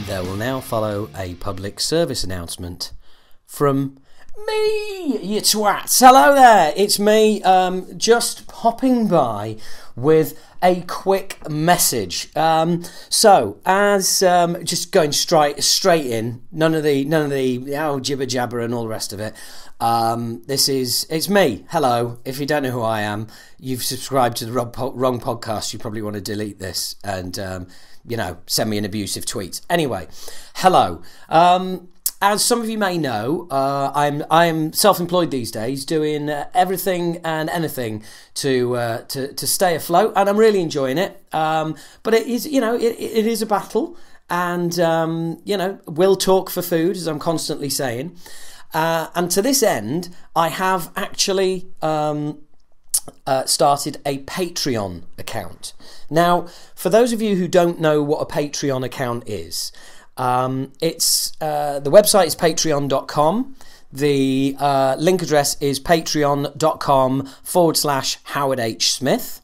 There will now follow a public service announcement from me, you twats. Hello there, it's me, um, just popping by with a quick message. Um, so, as um, just going straight straight in, none of the none of the oh jibber jabber and all the rest of it. Um, this is it's me. Hello. If you don't know who I am, you've subscribed to the wrong, wrong podcast. You probably want to delete this and um, you know, send me an abusive tweet. Anyway, hello. Um, as some of you may know, uh, I'm I'm self-employed these days, doing uh, everything and anything to uh, to to stay afloat, and I'm really enjoying it. Um, but it is, you know, it, it is a battle, and um, you know, we'll talk for food, as I'm constantly saying. Uh, and to this end, I have actually. Um, uh, started a Patreon account. Now, for those of you who don't know what a Patreon account is, um, it's uh, the website is patreon.com. The uh, link address is patreon.com forward slash Howard H. Smith.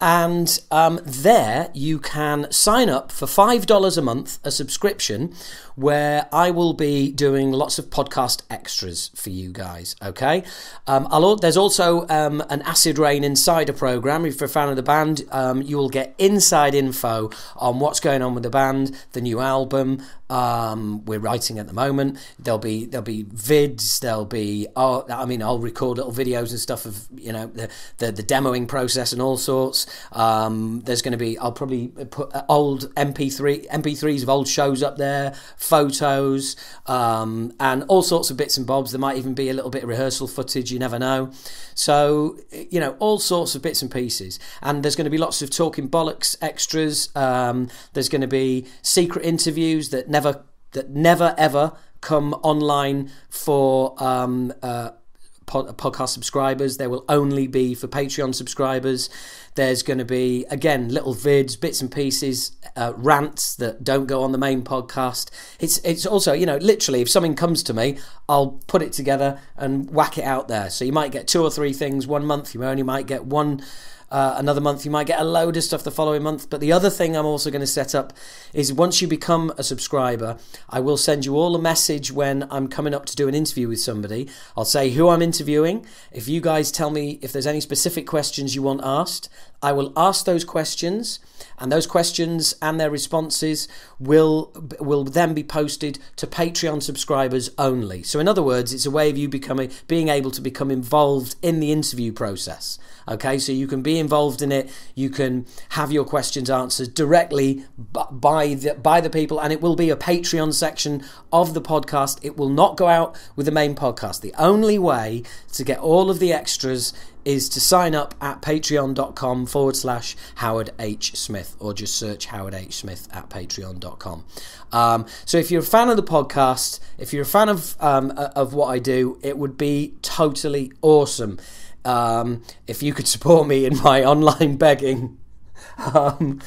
And um, there you can sign up for $5 a month, a subscription, where I will be doing lots of podcast extras for you guys. Okay. Um, I'll, there's also um, an Acid Rain Insider program. If you're a fan of the band, um, you will get inside info on what's going on with the band, the new album. Um, we're writing at the moment. There'll be there'll be vids. There'll be oh, I mean, I'll record little videos and stuff of you know the, the, the demoing process and all sorts. Um, there's going to be I'll probably put uh, old MP3 MP3s of old shows up there, photos, um, and all sorts of bits and bobs. There might even be a little bit of rehearsal footage. You never know. So you know all sorts of bits and pieces. And there's going to be lots of talking bollocks extras. Um, there's going to be secret interviews that never that never ever come online for. Um, uh, podcast subscribers. There will only be for Patreon subscribers. There's going to be, again, little vids, bits and pieces, uh, rants that don't go on the main podcast. It's, it's also, you know, literally, if something comes to me, I'll put it together and whack it out there. So you might get two or three things one month. You only might get one uh, another month. You might get a load of stuff the following month. But the other thing I'm also going to set up is once you become a subscriber, I will send you all a message when I'm coming up to do an interview with somebody. I'll say who I'm interviewing. If you guys tell me if there's any specific questions you want asked, I will ask those questions, and those questions and their responses will will then be posted to Patreon subscribers only. So, in other words, it's a way of you becoming being able to become involved in the interview process. Okay, so you can be involved in it. You can have your questions answered directly by the, by the people, and it will be a Patreon section of the podcast. It will not go out with the main podcast. The only way to get all of the extras is to sign up at patreon.com forward slash Howard H. Smith or just search Howard H. Smith at patreon.com. Um, so if you're a fan of the podcast, if you're a fan of, um, of what I do, it would be totally awesome um, if you could support me in my online begging, um,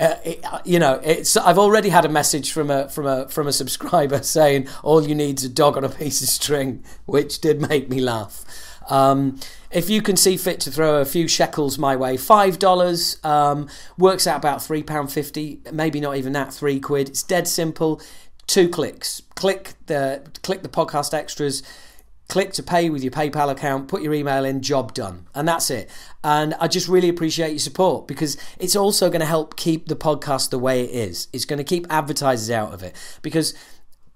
uh, it, uh, you know, it's. I've already had a message from a from a from a subscriber saying all you need is a dog on a piece of string, which did make me laugh. Um, if you can see fit to throw a few shekels my way, five dollars um, works out about three pound fifty, maybe not even that, three quid. It's dead simple. Two clicks. Click the click the podcast extras click to pay with your PayPal account, put your email in, job done. And that's it. And I just really appreciate your support because it's also going to help keep the podcast the way it is. It's going to keep advertisers out of it because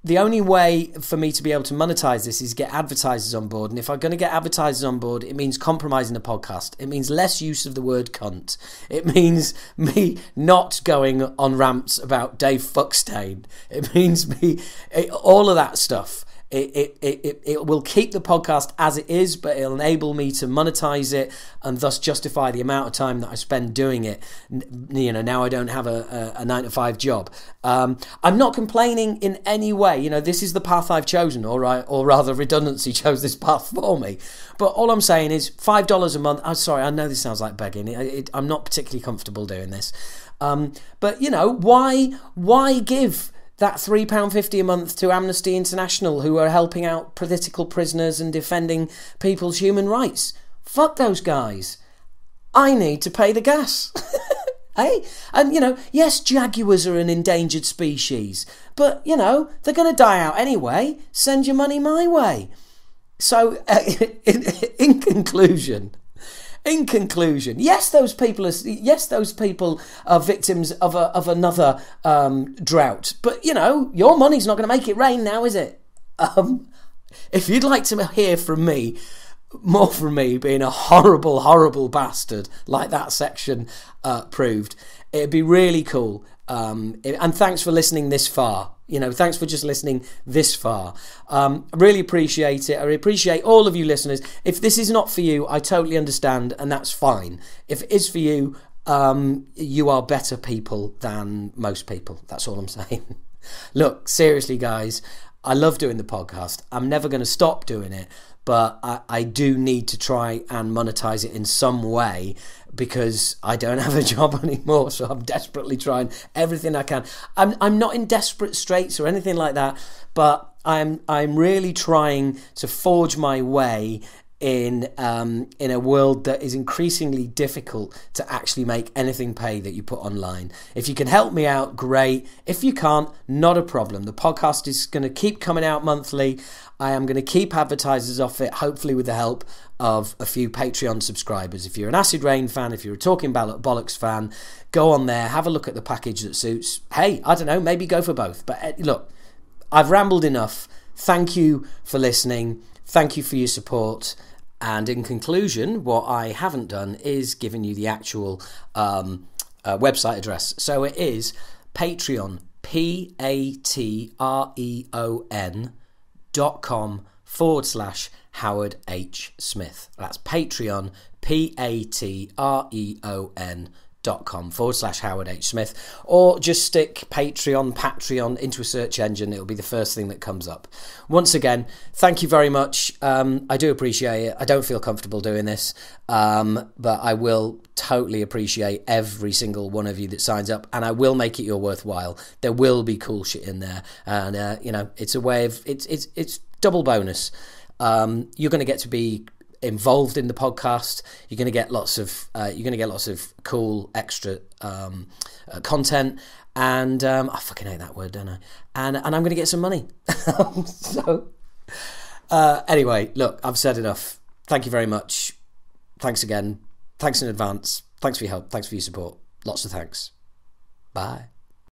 the only way for me to be able to monetize this is get advertisers on board. And if I'm going to get advertisers on board, it means compromising the podcast. It means less use of the word cunt. It means me not going on ramps about Dave Fuckstein. It means me, it, all of that stuff. It, it, it, it, will keep the podcast as it is, but it'll enable me to monetize it and thus justify the amount of time that I spend doing it. You know, now I don't have a, a, a nine to five job. Um, I'm not complaining in any way. You know, this is the path I've chosen, or, I, or rather, redundancy chose this path for me. But all I'm saying is $5 a month. I'm sorry, I know this sounds like begging. It, it, I'm not particularly comfortable doing this. Um, but you know, why why give that £3.50 a month to Amnesty International, who are helping out political prisoners and defending people's human rights. Fuck those guys. I need to pay the gas. hey? And, you know, yes, jaguars are an endangered species, but, you know, they're going to die out anyway. Send your money my way. So, uh, in, in conclusion, in conclusion, yes, those people are yes, those people are victims of a, of another um, drought. But you know, your money's not going to make it rain now, is it? Um, if you'd like to hear from me, more from me being a horrible, horrible bastard like that section uh, proved, it'd be really cool. Um, and thanks for listening this far you know, thanks for just listening this far. Um, I really appreciate it. I appreciate all of you listeners. If this is not for you, I totally understand, and that's fine. If it is for you, um, you are better people than most people. That's all I'm saying. Look, seriously, guys. I love doing the podcast. I'm never going to stop doing it, but I, I, do need to try and monetize it in some way because I don't have a job anymore. So I'm desperately trying everything I can. I'm, I'm not in desperate straits or anything like that, but I'm, I'm really trying to forge my way in um, in a world that is increasingly difficult to actually make anything pay that you put online. If you can help me out, great. If you can't, not a problem. The podcast is going to keep coming out monthly. I am going to keep advertisers off it, hopefully with the help of a few Patreon subscribers. If you're an Acid Rain fan, if you're a Talking Bollocks fan, go on there, have a look at the package that suits. Hey, I don't know, maybe go for both. But eh, look, I've rambled enough. Thank you for listening. Thank you for your support. And in conclusion, what I haven't done is given you the actual um, uh, website address. So it is Patreon, P A T R E O N dot com forward slash Howard H. Smith. That's Patreon, P A T R E O N facebook.com forward slash Howard H. Smith, or just stick Patreon, Patreon into a search engine. It'll be the first thing that comes up. Once again, thank you very much. Um, I do appreciate it. I don't feel comfortable doing this, um, but I will totally appreciate every single one of you that signs up, and I will make it your worthwhile. There will be cool shit in there, and uh, you know, it's a way of it's it's it's double bonus. Um, you're going to get to be involved in the podcast. You're going to get lots of uh, you're going to get lots of cool extra um, uh, content. And um, I fucking hate that word, don't I? And and I'm going to get some money. so uh, anyway, look, I've said enough. Thank you very much. Thanks again. Thanks in advance. Thanks for your help. Thanks for your support. Lots of thanks. Bye.